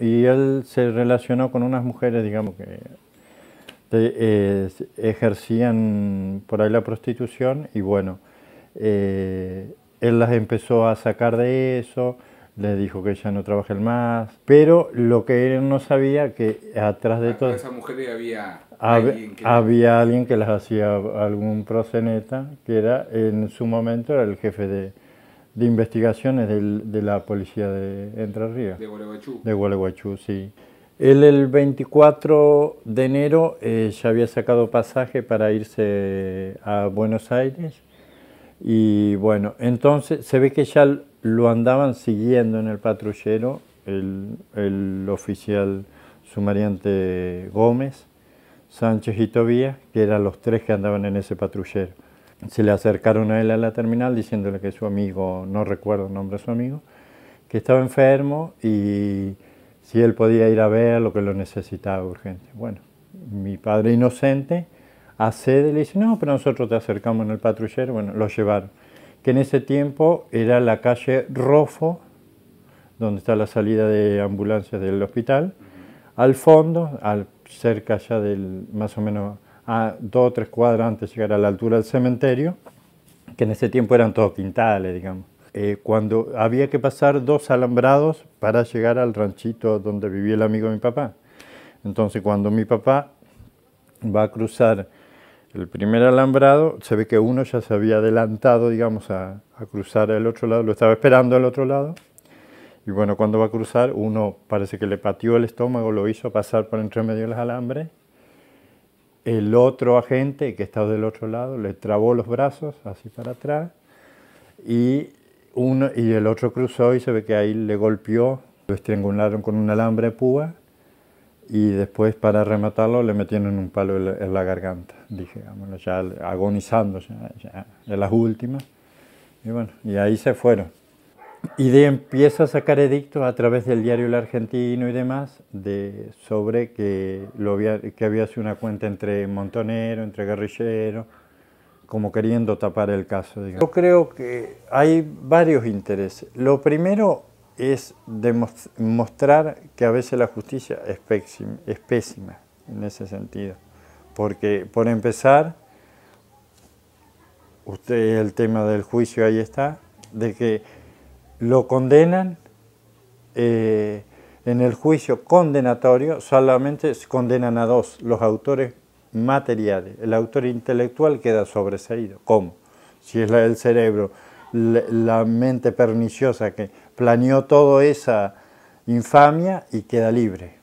Y él se relacionó con unas mujeres, digamos, que eh, ejercían por ahí la prostitución y bueno, eh, él las empezó a sacar de eso, les dijo que ya no trabajen más, pero lo que él no sabía que atrás de todas Esas mujeres había... alguien que... las hacía algún proceneta, que era en su momento era el jefe de, de investigaciones de la policía de Entre Ríos. De Gualeguaychú. De Gualeguaychú, sí. Él el 24 de enero eh, ya había sacado pasaje para irse a Buenos Aires y bueno, entonces se ve que ya lo andaban siguiendo en el patrullero el, el oficial sumariante Gómez, Sánchez y Tobía que eran los tres que andaban en ese patrullero se le acercaron a él a la terminal diciéndole que su amigo, no recuerdo el nombre de su amigo, que estaba enfermo y si él podía ir a ver lo que lo necesitaba urgente. Bueno, mi padre inocente accede, le dice, no, pero nosotros te acercamos en el patrullero, bueno, lo llevaron, que en ese tiempo era la calle Rofo, donde está la salida de ambulancias del hospital, al fondo, al, cerca ya del, más o menos a dos o tres cuadras antes de llegar a la altura del cementerio, que en ese tiempo eran todos quintales, digamos. Eh, cuando había que pasar dos alambrados para llegar al ranchito donde vivía el amigo de mi papá. Entonces cuando mi papá va a cruzar el primer alambrado, se ve que uno ya se había adelantado, digamos, a, cruzar al otro lado, lo estaba esperando al otro lado. Y bueno, cuando va a cruzar, uno parece que le pateó el estómago, lo hizo pasar por entre medio de los alambres el otro agente que estaba del otro lado le trabó los brazos así para atrás y, uno, y el otro cruzó y se ve que ahí le golpeó, lo estrangularon con un alambre de púa y después para rematarlo le metieron un palo en la, garganta, ya agonizando, de las últimas. Y bueno, y ahí se fueron. Y de, empieza a sacar edictos a través del diario El Argentino y demás de, sobre que, lo había, que había sido una cuenta entre montonero, entre guerrillero, como queriendo tapar el caso. Yo creo que hay varios intereses. Lo primero es demostrar que a veces la justicia es pésima, es pésima en ese sentido. Porque, por empezar, usted el tema del juicio ahí está, de que lo condenan eh, en el juicio condenatorio, solamente se condenan a dos, los autores materiales. El autor intelectual queda sobreseído. ¿Cómo? Si es la del cerebro, la, la mente perniciosa que planeó toda esa infamia y queda libre.